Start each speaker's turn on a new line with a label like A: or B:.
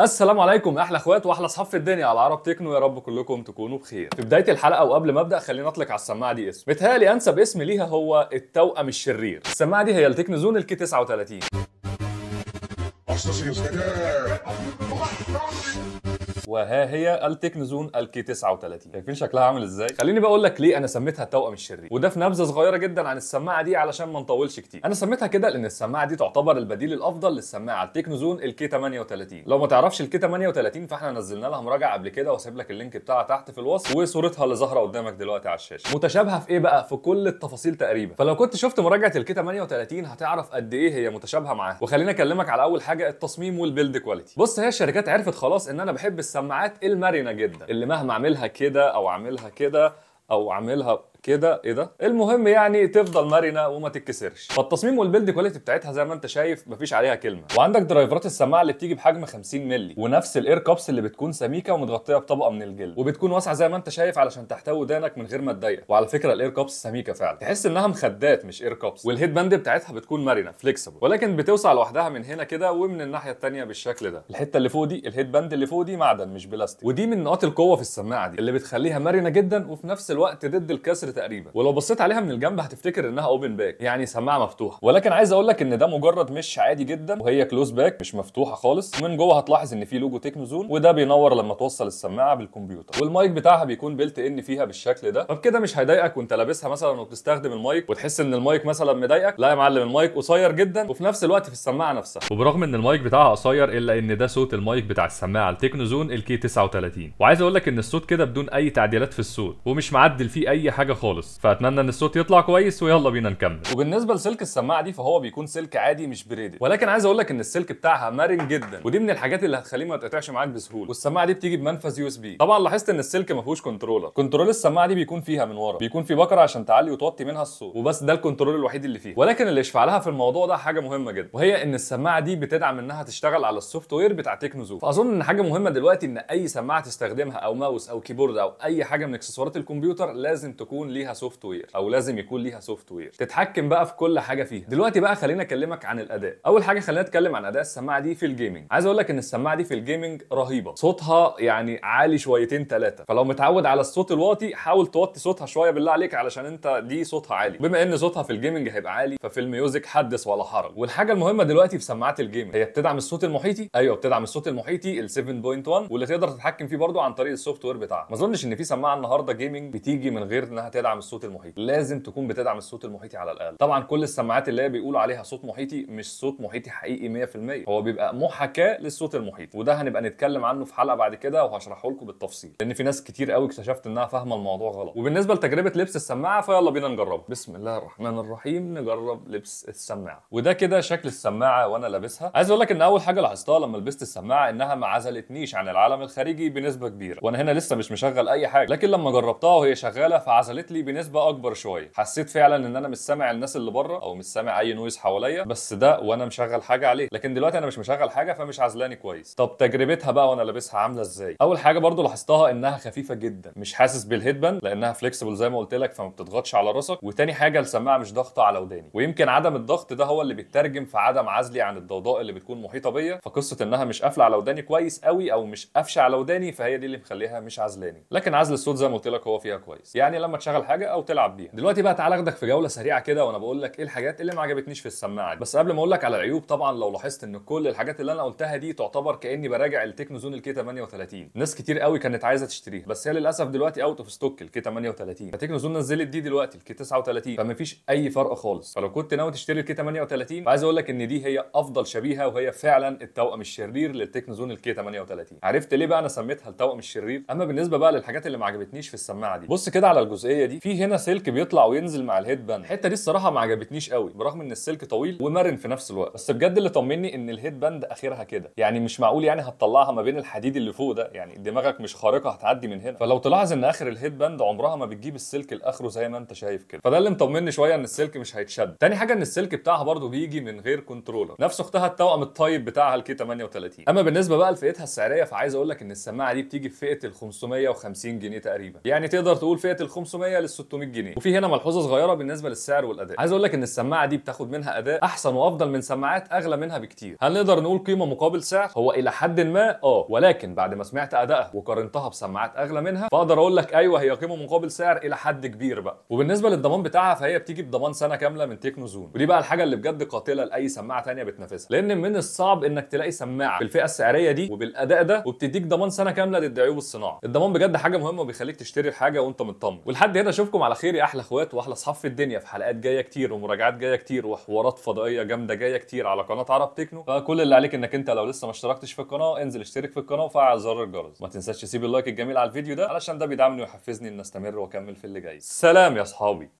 A: السلام عليكم احلى اخوات واحلى اصحاب في الدنيا على عرب تكنو يا رب كلكم تكونوا بخير في بدايه الحلقه وقبل ما ابدا خليني اطلق على السماعه دي اسم بتهالي انسب اسم ليها هو التوأم الشرير السماعه دي هي التكنو زون الكي 39 وها هي التكنزون الكي 39 شايفين شكلها عامل ازاي خليني بقول لك ليه انا سميتها التوأم الشرير وده في نبذه صغيره جدا عن السماعه دي علشان ما نطولش كتير انا سميتها كده لان السماعه دي تعتبر البديل الافضل للسماعه التكنزون الكي 38 لو ما تعرفش الكي 38 فاحنا نزلنا لها مراجعه قبل كده وهسيب لك اللينك بتاعها تحت في الوصف وصورتها اللي ظاهره قدامك دلوقتي على الشاشه متشابهه في ايه بقى في كل التفاصيل تقريبا فلو كنت شفت مراجعه الكي 38 هتعرف قد ايه هي متشابهه معاها وخليني اكلمك على اول حاجه التصميم والبيلد كواليتي بص هي الشركات عرفت خلاص ان انا بحب الس السماعات المرنه جدا اللي مهما اعملها كده او اعملها كده او اعملها كده ايه ده المهم يعني تفضل مرنه وما تتكسرش فالتصميم والبيلد كواليتي بتاعتها زي ما انت شايف مفيش عليها كلمه وعندك درايفرات السماعه اللي بتيجي بحجم 50 مللي ونفس الاير كابس اللي بتكون سميكه ومتغطيه بطبقه من الجلد وبتكون واسعه زي ما انت شايف علشان تحتوي ودانك من غير ما تضيق وعلى فكره الاير كابس سميكه فعلا تحس انها مخدات مش اير كابس والهيد باند بتاعتها بتكون مرنه فليكسبل ولكن بتوسع لوحدها من هنا كده ومن الناحيه الثانيه بالشكل ده الحته اللي فوق دي الهيد باند اللي فوق دي معدن مش بلاستيك ودي من نقاط القوه في السماعه دي اللي بتخليها مرنه جدا وفي نفس الوقت ضد الكسر تقريبا ولو بصيت عليها من الجنب هتفتكر انها اوبن باك يعني سماعه مفتوحه ولكن عايز اقول لك ان ده مجرد مش عادي جدا وهي كلوز باك مش مفتوحه خالص من جوه هتلاحظ ان في لوجو تكنو زون وده بينور لما توصل السماعه بالكمبيوتر والمايك بتاعها بيكون بيلت ان فيها بالشكل ده فبكده مش هيضايقك وانت لابسها مثلا وبتستخدم المايك وتحس ان المايك مثلا مضايقك لا يا معلم المايك قصير جدا وفي نفس الوقت في السماعه نفسها وبرغم ان المايك بتاعها قصير الا ان ده صوت المايك بتاع السماعه التكنو زون الكي 39 وعايز اقول لك ان الصوت كده بدون اي تعديلات في الصوت ومش معدل فيه اي حاجه خالص فاتمنى ان الصوت يطلع كويس ويلا بينا نكمل وبالنسبه لسلك السماعه دي فهو بيكون سلك عادي مش بريدد ولكن عايز اقول لك ان السلك بتاعها مرن جدا ودي من الحاجات اللي هتخليه ما يتقطعش معاك بسهوله والسماعه دي بتيجي بمنفذ يو اس بي طبعا لاحظت ان السلك ما فيهوش كنترولر كنترول السماعه دي بيكون فيها من ورا بيكون في بكره عشان تعلي وتوطي منها الصوت وبس ده الكنترول الوحيد اللي فيها ولكن اللي يشفع لها في الموضوع ده حاجه مهمه جدا وهي ان السماعه دي بتدعم انها تشتغل على السوفت وير بتاع تكنو زو فاظن ان حاجه مهمه دلوقتي ان اي سماعه تستخدمها او ماوس او كيبورد او اي حاجه من اكسسوارات الكمبيوتر لازم تكون ليها سوفت وير او لازم يكون ليها سوفت وير تتحكم بقى في كل حاجه فيها دلوقتي بقى خلينا اكلمك عن الاداء اول حاجه خلينا نتكلم عن اداء السماعه دي في الجيمنج عايز اقول لك ان السماعه دي في الجيمنج رهيبه صوتها يعني عالي شويتين ثلاثه فلو متعود على الصوت الواطي حاول توطي صوتها شويه بالله عليك علشان انت دي صوتها عالي بما ان صوتها في الجيمنج هيبقى عالي ففي الميوزك حدث ولا حرج والحاجه المهمه دلوقتي في سماعات الجيمنج هي بتدعم الصوت المحيطي ايوه بتدعم الصوت المحيطي ال 7.1 واللي تقدر تتحكم فيه برده عن طريق السوفت وير بتاعها ما اظنش ان في سماعه النهارده جيمنج بتيجي من غير انها بتدعم الصوت المحيطي لازم تكون بتدعم الصوت المحيطي على الاقل طبعا كل السماعات اللي هي بيقولوا عليها صوت محيطي مش صوت محيطي حقيقي 100% هو بيبقى محاكاه للصوت المحيطي وده هنبقى نتكلم عنه في حلقه بعد كده وهشرحه لكم بالتفصيل لان في ناس كتير قوي اكتشفت انها فاهمه الموضوع غلط وبالنسبه لتجربه لبس السماعه فيلا بينا نجربها بسم الله الرحمن الرحيم نجرب لبس السماعه وده كده شكل السماعه وانا لابسها عايز اقول لك ان اول حاجه لاحظتها لما لبست السماعه انها ما عزلتنيش عن العالم الخارجي بنسبه كبيره وانا هنا لسه مش مشغل اي حاجه لكن لما جربتها وهي شغاله فعزلت لي بنسبه اكبر شويه حسيت فعلا ان انا مش سامع الناس اللي بره او مش سامع اي نويز حواليا بس ده وانا مشغل حاجه عليه لكن دلوقتي انا مش مشغل حاجه فمش عزلاني كويس طب تجربتها بقى وانا لابسها عامله ازاي اول حاجه برضو لاحظتها انها خفيفه جدا مش حاسس باند لانها فليكسبل زي ما قلت لك فما بتضغطش على راسك وتاني حاجه السماعه مش ضاغطه على وداني ويمكن عدم الضغط ده هو اللي بيترجم في عدم عزلي عن الضوضاء اللي بتكون محيطه بيا فقصه انها مش قافله على وداني كويس قوي او مش قافشه على وداني فهي دي اللي مخليها مش عزلاني لكن عزل الصوت زي ما قلت لك هو فيها كويس يعني لما تشغل تشغل حاجه او تلعب بيها دلوقتي بقى تعالى اخدك في جوله سريعه كده وانا بقول لك ايه الحاجات اللي ما عجبتنيش في السماعه دي بس قبل ما اقول لك على العيوب طبعا لو لاحظت ان كل الحاجات اللي انا قلتها دي تعتبر كاني براجع التكنو زون الكي 38 ناس كتير قوي كانت عايزه تشتريها بس هي للاسف دلوقتي اوت اوف ستوك الكي 38 فتكنو زون نزلت دي دلوقتي الكي 39 فما فيش اي فرق خالص فلو كنت ناوي تشتري الكي 38 عايز اقول لك ان دي هي افضل شبيهه وهي فعلا التوأم الشرير للتكنو زون الكي 38 عرفت ليه بقى انا سميتها التوأم الشرير اما بالنسبه بقى للحاجات اللي ما عجبتنيش في السماعه دي بص كده على الجزئيه دي في هنا سلك بيطلع وينزل مع الهيد باند الحته دي الصراحه ما عجبتنيش قوي برغم ان السلك طويل ومرن في نفس الوقت بس بجد اللي طمني ان الهيد باند اخرها كده يعني مش معقول يعني هتطلعها ما بين الحديد اللي فوق ده يعني دماغك مش خارقه هتعدي من هنا فلو تلاحظ ان اخر الهيد باند عمرها ما بتجيب السلك لاخره زي ما انت شايف كده فده اللي مطمني شويه ان السلك مش هيتشد تاني حاجه ان السلك بتاعها برده بيجي من غير كنترولر نفس اختها التوأم الطيب بتاعها الكي 38 اما بالنسبه بقى لفئتها السعريه فعايز اقول لك ان السماعه دي بتيجي في فئه ال 550 جنيه تقريبا يعني تقدر تقول فئه ال 500 شويه لل 600 جنيه وفي هنا ملحوظه صغيره بالنسبه للسعر والاداء عايز اقول لك ان السماعه دي بتاخد منها اداء احسن وافضل من سماعات اغلى منها بكتير هل نقدر نقول قيمه مقابل سعر هو الى حد ما اه ولكن بعد ما سمعت ادائها وقارنتها بسماعات اغلى منها فاقدر اقول لك ايوه هي قيمه مقابل سعر الى حد كبير بقى وبالنسبه للضمان بتاعها فهي بتيجي بضمان سنه كامله من تكنو زون ودي بقى الحاجه اللي بجد قاتله لاي سماعه ثانيه بتنافسها لان من الصعب انك تلاقي سماعه بالفئه السعريه دي وبالاداء ده وبتديك ضمان سنه كامله ضد عيوب الصناعه الضمان بجد حاجه مهمه وبيخليك تشتري الحاجه وانت مطمن ولحد كده اشوفكم على خير يا احلى اخوات واحلى اصحاب في الدنيا في حلقات جايه كتير ومراجعات جايه كتير وحوارات فضائيه جامده جايه كتير على قناه عرب تكنو فكل اللي عليك انك انت لو لسه ما اشتركتش في القناه انزل اشترك في القناه وفعل زر الجرس ما تنساش تسيب اللايك الجميل على الفيديو ده علشان ده بيدعمني ويحفزني ان استمر واكمل في اللي جاي سلام يا اصحابي